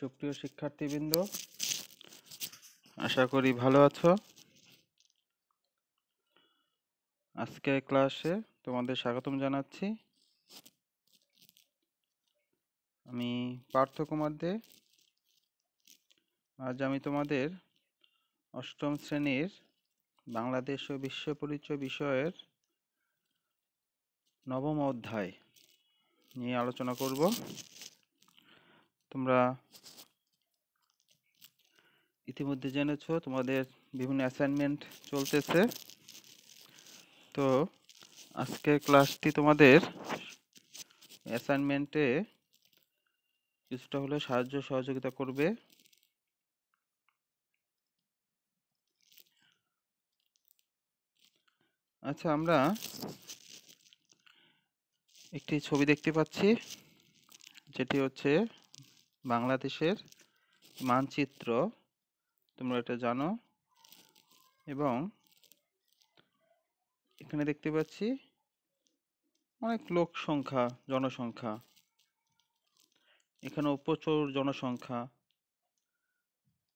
সুপ্রিয় শিক্ষার্থীবৃন্দ আশা করি ভালো আছো আজকে ক্লাসে তোমাদের স্বাগতম জানাচ্ছি আমি পার্থ কুমার দে আজ আমি তোমাদের অষ্টম শ্রেণীর বাংলাদেশ ও বিশ্ব পরিচয় বিষয়ের নবম অধ্যায় নিয়ে আলোচনা করব তোমরা ইতিমধ্যে জেনেছো তোমাদের বিভিন্ন অ্যাসাইনমেন্ট চলতেছে তো আজকের ক্লাসটি তোমাদের অ্যাসাইনমেন্টে কিছুটা হলে সাহায্য সহযোগিতা করবে আচ্ছা আমরা একটি ছবি দেখতে পাচ্ছি যেটি হচ্ছে বাংলাদেশের মানচিত্র তোমরা এটা জানো এবং এখানে দেখতে পাচ্ছি অনেক লোক সংখ্যা জনসংখ্যা এখানেও প্রচুর জনসংখ্যা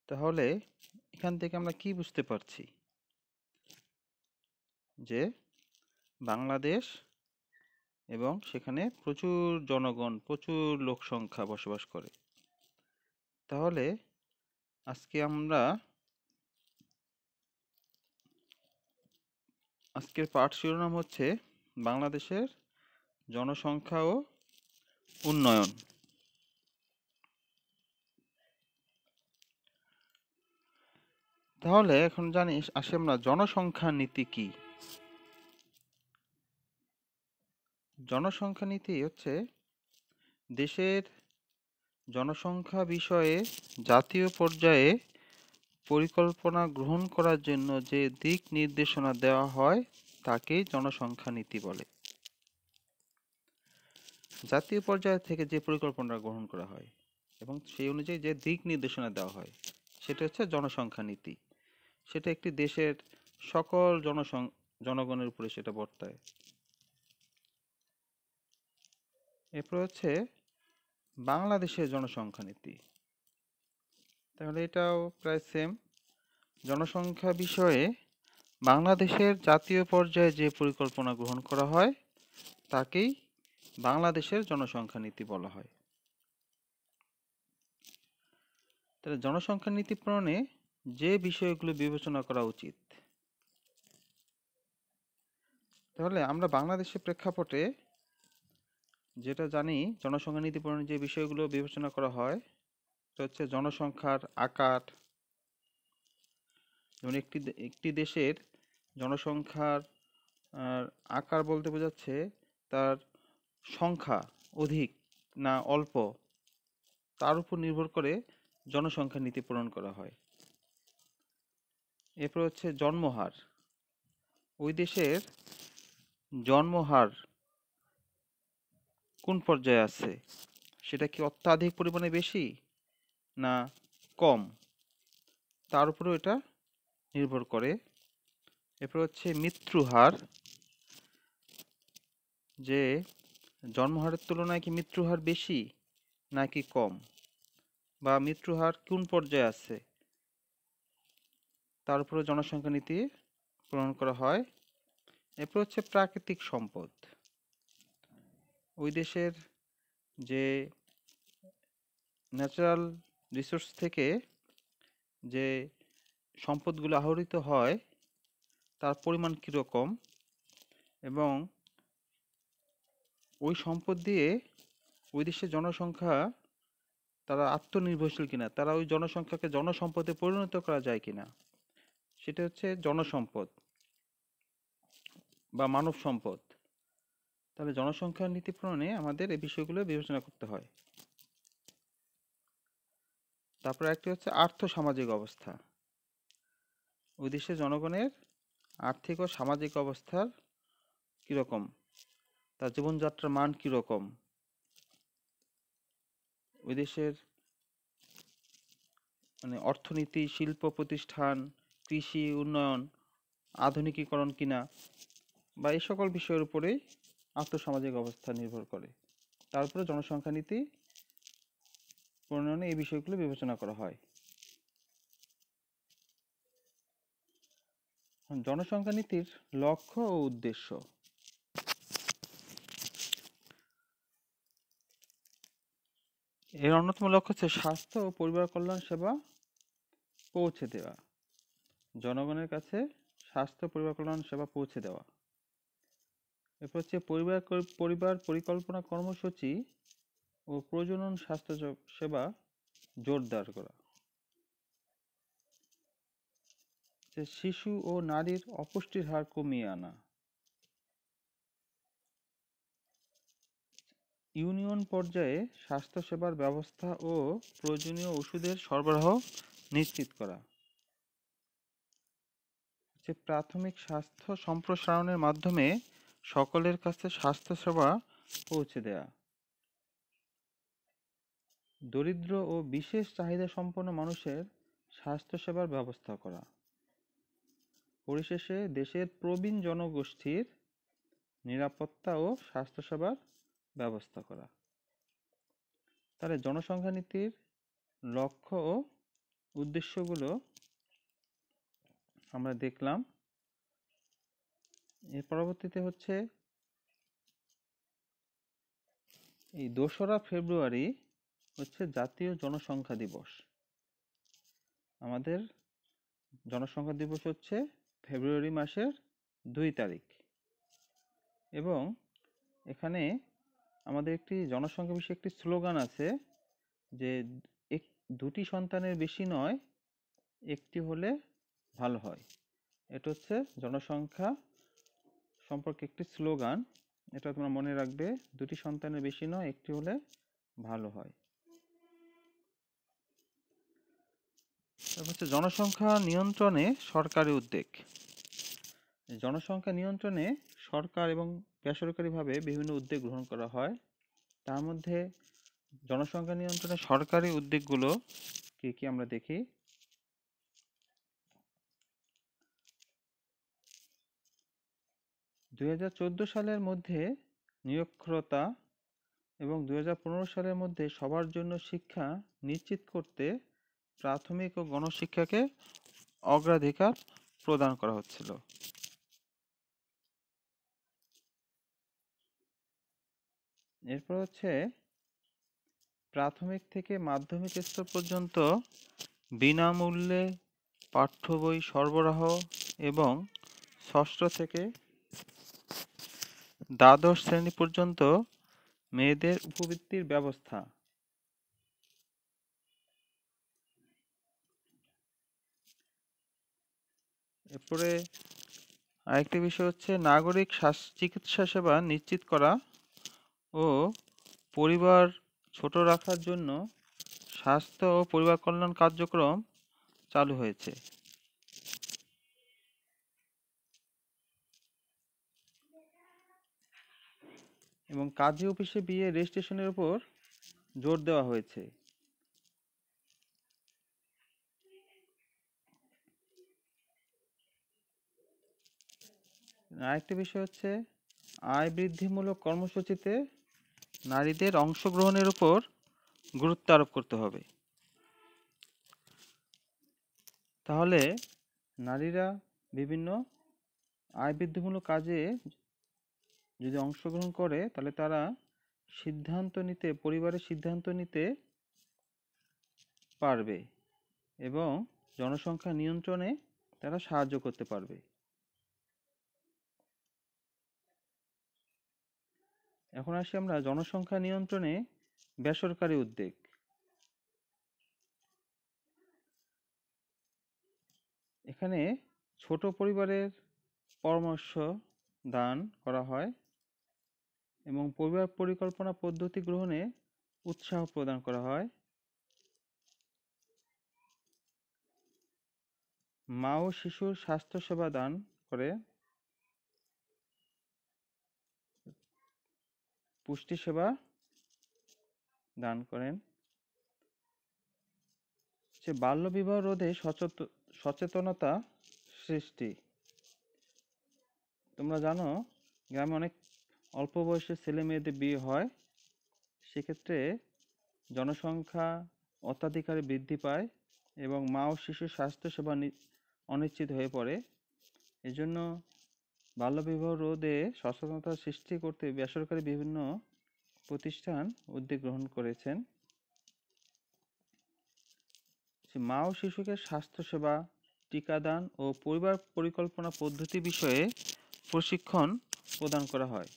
তাহলে এখান থেকে আমরা কি বুঝতে পারছি যে বাংলাদেশ এবং সেখানে প্রচুর জনগণ প্রচুর লোক সংখ্যা বসবাস করে তাহলে আজকে আমরা আজকের পাঠ শিরোনাম হচ্ছে বাংলাদেশের জনসংখ্যা ও উন্নয়ন তাহলে এখন জানিস আসি আমরা জনসংখ্যা নীতি কি জনসংখ্যা নীতি হচ্ছে দেশের জনসংখ্যা বিষয়ে জাতীয় পর্যায়ে পরিকল্পনা গ্রহণ করার জন্য যে দিক নির্দেশনা দেওয়া হয় তাকে জনসংখ্যা নীতি বলে জাতীয় পর্যায় থেকে যে পরিকল্পনা গ্রহণ করা হয় এবং সেই অনুযায়ী যে দিক নির্দেশনা দেওয়া হয় সেটা হচ্ছে জনসংখ্যা নীতি সেটা একটি দেশের সকল জনসং জনগণের উপরে সেটা বর্তায় এরপর হচ্ছে বাংলাদেশের জনসংখ্যা নীতি তাহলে এটাও প্রায় সেম জনসংখ্যা বিষয়ে বাংলাদেশের জাতীয় পর্যায়ে যে পরিকল্পনা গ্রহণ করা হয় তাকেই বাংলাদেশের জনসংখ্যা নীতি বলা হয় তাহলে জনসংখ্যা নীতি প্রণয়নে যে বিষয়গুলো বিবেচনা করা উচিত তাহলে আমরা বাংলাদেশের প্রেক্ষাপটে যেটা জানি জনসংখ্যা নীতি প্রণয়নের যে বিষয়গুলো বিবেচনা করা হয় সেটা হচ্ছে জনসংখ্যার আকার যেমন একটি একটি দেশের জনসংখ্যার আকার বলতে বোঝাচ্ছে তার সংখ্যা অধিক না অল্প তার উপর নির্ভর করে জনসংখ্যা নীতি প্রণয়ন করা হয় এরপর হচ্ছে জন্মহার ওই দেশের জন্মহার কোন পর্যায়ে আছে সেটা কি অত্যাধিক পরিমাণে বেশি না কম তার উপরেও এটা নির্ভর করে এরপর হচ্ছে মৃত্যু হার যে জন্মহারের তুলনায় কি মৃত্যু হার বেশি নাকি কম বা মৃত্যু হার কোন পর্যায়ে আছে তার উপরে জনসংখ্যা নীতি প্রণয়ন করা হয় এরপর হচ্ছে প্রাকৃতিক সম্পদ ওই দেশের যে ন্যাচারাল রিসোর্স থেকে যে সম্পদগুলো আহরিত হয় তার পরিমাণ কীরকম এবং ওই সম্পদ দিয়ে ওই দেশের জনসংখ্যা তারা আত্মনির্ভরশীল কিনা তারা ওই জনসংখ্যাকে জনসম্পদে পরিণত করা যায় কিনা সেটা হচ্ছে জনসম্পদ বা মানব সম্পদ তাহলে জনসংখ্যার নীতি প্রণয়নে আমাদের এই বিষয়গুলো বিবেচনা করতে হয় তারপরে একটি হচ্ছে আর্থ সামাজিক অবস্থা ওই দেশের জনগণের আর্থিক ও সামাজিক অবস্থার কীরকম তার জীবনযাত্রার মান কীরকম ওই দেশের মানে অর্থনীতি শিল্প প্রতিষ্ঠান কৃষি উন্নয়ন আধুনিকীকরণ কিনা বা এই সকল বিষয়ের উপরেই আর্থসামাজিক অবস্থা নির্ভর করে তারপরে জনসংখ্যা নীতি প্রণয়নে এই বিষয়গুলো বিবেচনা করা হয় জনসংখ্যা নীতির লক্ষ্য ও উদ্দেশ্য এর অন্যতম লক্ষ্য হচ্ছে স্বাস্থ্য ও পরিবার কল্যাণ সেবা পৌঁছে দেওয়া জনগণের কাছে স্বাস্থ্য পরিবার কল্যাণ সেবা পৌঁছে দেওয়া এরপর হচ্ছে পরিবার পরিবার পরিকল্পনা কর্মসূচি ও প্রজনন স্বাস্থ্য সেবা জোরদার করা শিশু ও নারীর অপুষ্টির হার কমিয়ে আনা ইউনিয়ন পর্যায়ে স্বাস্থ্যসেবার ব্যবস্থা ও প্রয়োজনীয় ওষুধের সরবরাহ নিশ্চিত করা যে প্রাথমিক স্বাস্থ্য সম্প্রসারণের মাধ্যমে সকলের কাছে স্বাস্থ্যসেবা পৌঁছে দেয়া দরিদ্র ও বিশেষ চাহিদা সম্পন্ন মানুষের স্বাস্থ্যসেবার ব্যবস্থা করা পরিশেষে দেশের প্রবীণ জনগোষ্ঠীর নিরাপত্তা ও স্বাস্থ্যসেবার ব্যবস্থা করা তাহলে জনসংখ্যা নীতির লক্ষ্য ও উদ্দেশ্যগুলো আমরা দেখলাম এর পরবর্তীতে হচ্ছে এই দোসরা ফেব্রুয়ারি হচ্ছে জাতীয় জনসংখ্যা দিবস আমাদের জনসংখ্যা দিবস হচ্ছে ফেব্রুয়ারি মাসের দুই তারিখ এবং এখানে আমাদের একটি জনসংখ্যা বিষয়ে একটি স্লোগান আছে যে এক দুটি সন্তানের বেশি নয় একটি হলে ভালো হয় এটা হচ্ছে জনসংখ্যা সম্পর্কে একটি স্লোগান এটা তোমরা মনে রাখবে দুটি সন্তানের বেশি নয় একটি হলে ভালো হয় হচ্ছে জনসংখ্যা নিয়ন্ত্রণে সরকারি উদ্যোগ জনসংখ্যা নিয়ন্ত্রণে সরকার এবং বেসরকারিভাবে বিভিন্ন উদ্যোগ গ্রহণ করা হয় তার মধ্যে জনসংখ্যা নিয়ন্ত্রণে সরকারি উদ্যোগগুলো কী কী আমরা দেখি দুই সালের মধ্যে নিরক্ষরতা এবং দুই সালের মধ্যে সবার জন্য শিক্ষা নিশ্চিত করতে প্রাথমিক ও গণশিক্ষাকে অগ্রাধিকার প্রদান করা হচ্ছিল এরপর হচ্ছে প্রাথমিক থেকে মাধ্যমিক স্তর পর্যন্ত বিনামূল্যে পাঠ্য বই সরবরাহ এবং ষষ্ঠ থেকে দ্বাদশ শ্রেণী পর্যন্ত মেয়েদের উপবৃত্তির ব্যবস্থা এরপরে আরেকটি বিষয় হচ্ছে নাগরিক চিকিৎসা সেবা নিশ্চিত করা ও পরিবার ছোট রাখার জন্য স্বাস্থ্য ও পরিবার কল্যাণ কার্যক্রম চালু হয়েছে এবং কাজী অফিসে বিয়ে রেজিস্ট্রেশনের উপর জোর দেওয়া হয়েছে আরেকটি বিষয় হচ্ছে আয় বৃদ্ধিমূলক কর্মসূচিতে নারীদের অংশগ্রহণের উপর গুরুত্ব আরোপ করতে হবে তাহলে নারীরা বিভিন্ন আয় বৃদ্ধিমূলক কাজে যদি অংশগ্রহণ করে তাহলে তারা সিদ্ধান্ত নিতে পরিবারের সিদ্ধান্ত নিতে পারবে এবং জনসংখ্যা নিয়ন্ত্রণে তারা সাহায্য করতে পারবে এখন আসি আমরা জনসংখ্যা নিয়ন্ত্রণে বেসরকারি উদ্যোগ এখানে ছোট পরিবারের পরামর্শ দান করা হয় এবং পরিবার পরিকল্পনা পদ্ধতি গ্রহণে উৎসাহ প্রদান করা হয় মা ও শিশুর স্বাস্থ্যসেবা দান করে পুষ্টি সেবা দান করেন যে বিবাহ রোধে সচেতনতা সৃষ্টি তোমরা জানো গ্রামে অনেক অল্প বয়সে ছেলে মেয়েদের বিয়ে হয় সেক্ষেত্রে জনসংখ্যা অত্যাধিকারে বৃদ্ধি পায় এবং মা ও শিশুর স্বাস্থ্যসেবা অনিশ্চিত হয়ে পড়ে এজন্য বাল্যবিবাহ রোধে সচেতনতা সৃষ্টি করতে বেসরকারি বিভিন্ন প্রতিষ্ঠান উদ্যোগ গ্রহণ করেছেন মা ও শিশুকে স্বাস্থ্যসেবা টিকাদান ও পরিবার পরিকল্পনা পদ্ধতি বিষয়ে প্রশিক্ষণ প্রদান করা হয়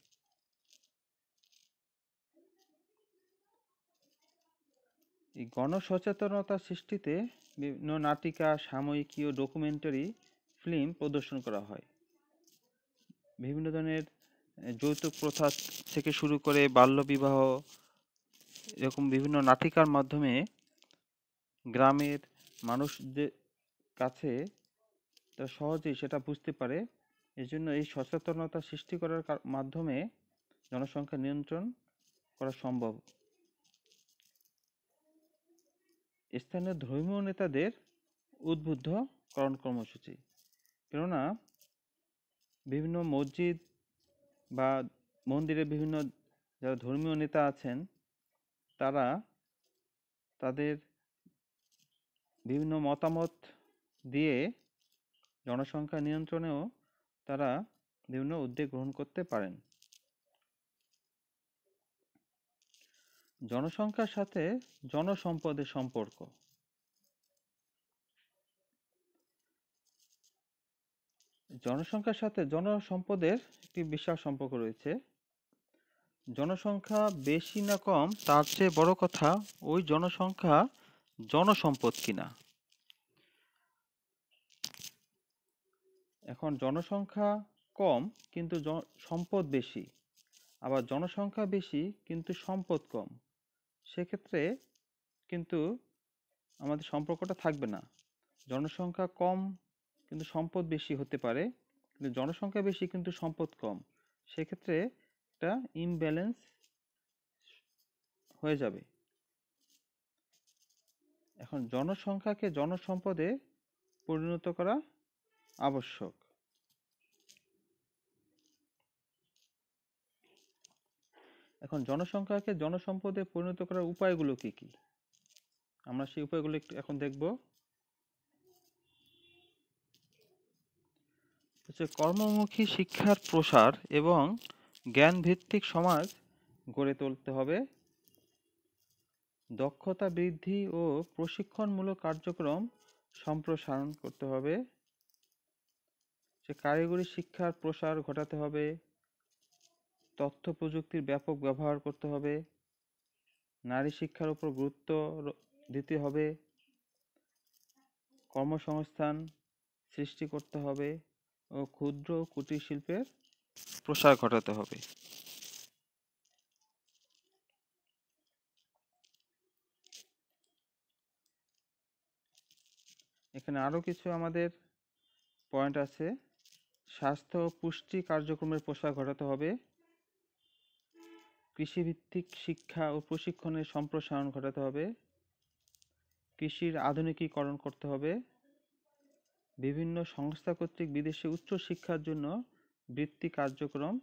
এই গণসচেতনতা সৃষ্টিতে বিভিন্ন নাটিকা সাময়িকী ও ডকুমেন্টারি ফিল্ম প্রদর্শন করা হয় বিভিন্ন ধরনের যৌতুক প্রথা থেকে শুরু করে বাল্যবিবাহ এরকম বিভিন্ন নাটিকার মাধ্যমে গ্রামের মানুষদের কাছে তারা সহজেই সেটা বুঝতে পারে এই জন্য এই সচেতনতা সৃষ্টি করার মাধ্যমে জনসংখ্যা নিয়ন্ত্রণ করা সম্ভব স্থানীয় ধর্মীয় নেতাদের উদ্বুদ্ধকরণ কর্মসূচি কেননা বিভিন্ন মসজিদ বা মন্দিরে বিভিন্ন যারা ধর্মীয় নেতা আছেন তারা তাদের বিভিন্ন মতামত দিয়ে জনসংখ্যা নিয়ন্ত্রণেও তারা বিভিন্ন উদ্যোগ গ্রহণ করতে পারেন জনসংখ্যার সাথে জনসম্পদের সম্পর্ক জনসংখ্যার সাথে জনসম্পদের একটি বিশাল সম্পর্ক রয়েছে জনসংখ্যা বেশি না কম তার চেয়ে বড় কথা ওই জনসংখ্যা জনসম্পদ কিনা এখন জনসংখ্যা কম কিন্তু সম্পদ বেশি আবার জনসংখ্যা বেশি কিন্তু সম্পদ কম সেক্ষেত্রে কিন্তু আমাদের সম্পর্কটা থাকবে না জনসংখ্যা কম কিন্তু সম্পদ বেশি হতে পারে কিন্তু জনসংখ্যা বেশি কিন্তু সম্পদ কম সেক্ষেত্রে একটা ইমব্যালেন্স হয়ে যাবে এখন জনসংখ্যাকে জনসম্পদে পরিণত করা আবশ্যক এখন জনসংখ্যাকে জনসম্পদে পরিণত করার উপায়গুলো কি কি আমরা সেই উপায়গুলো এখন দেখব হচ্ছে কর্মমুখী শিক্ষার প্রসার এবং জ্ঞানভিত্তিক সমাজ গড়ে তুলতে হবে দক্ষতা বৃদ্ধি ও প্রশিক্ষণমূলক কার্যক্রম সম্প্রসারণ করতে হবে সে কারিগরি শিক্ষার প্রসার ঘটাতে হবে তথ্য প্রযুক্তির ব্যাপক ব্যবহার করতে হবে নারী শিক্ষার উপর গুরুত্ব দিতে হবে কর্মসংস্থান সৃষ্টি করতে হবে ও ক্ষুদ্র কুটির শিল্পের প্রসার ঘটাতে হবে এখানে আরও কিছু আমাদের পয়েন্ট আছে স্বাস্থ্য ও পুষ্টি কার্যক্রমের প্রসার ঘটাতে হবে কৃষিভিত্তিক শিক্ষা ও প্রশিক্ষণের সম্প্রসারণ ঘটাতে হবে কৃষির আধুনিকীকরণ করতে হবে বিভিন্ন সংস্থা কর্তৃক বিদেশে উচ্চ শিক্ষার জন্য বৃত্তি কার্যক্রম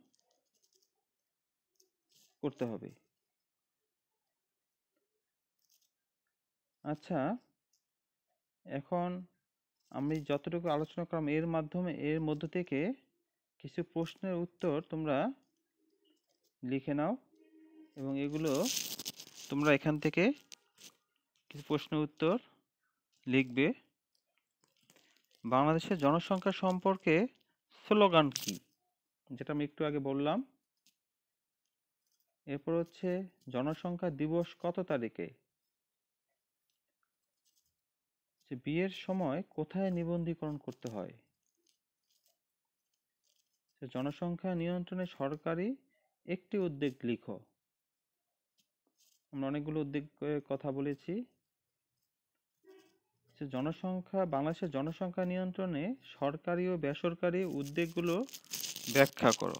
করতে হবে আচ্ছা এখন আমি যতটুকু আলোচনা করলাম এর মাধ্যমে এর মধ্য থেকে কিছু প্রশ্নের উত্তর তোমরা লিখে নাও এবং এগুলো তোমরা এখান থেকে কিছু প্রশ্ন উত্তর লিখবে বাংলাদেশের জনসংখ্যা সম্পর্কে স্লোগান কি যেটা আমি একটু আগে বললাম এরপর হচ্ছে জনসংখ্যা দিবস কত তারিখে যে বিয়ের সময় কোথায় নিবন্ধীকরণ করতে হয় জনসংখ্যা নিয়ন্ত্রণে সরকারি একটি উদ্যোগ লিখো আমরা অনেকগুলো উদ্যোগ কথা বলেছি জনসংখ্যা বাংলাদেশের জনসংখ্যা নিয়ন্ত্রণে সরকারি ও বেসরকারি উদ্যোগগুলো ব্যাখ্যা করো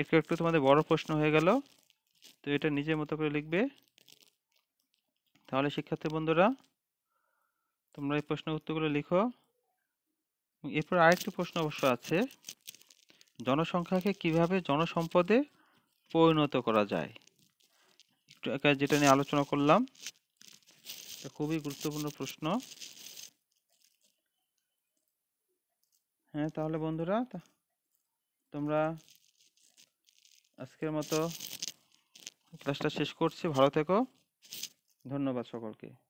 একটু একটু তোমাদের বড় প্রশ্ন হয়ে গেল তো এটা নিজের মতো করে লিখবে তাহলে শিক্ষার্থী বন্ধুরা তোমরা এই প্রশ্ন উত্তরগুলো লিখো এরপর আরেকটি প্রশ্ন অবশ্য আছে জনসংখ্যাকে কিভাবে জনসম্পদে পরিণত করা যায় যেটা নিয়ে আলোচনা করলাম খুবই গুরুত্বপূর্ণ প্রশ্ন হ্যাঁ তাহলে বন্ধুরা তোমরা আজকের মতো ক্লাসটা শেষ করছি ভালো থেকো ধন্যবাদ সকলকে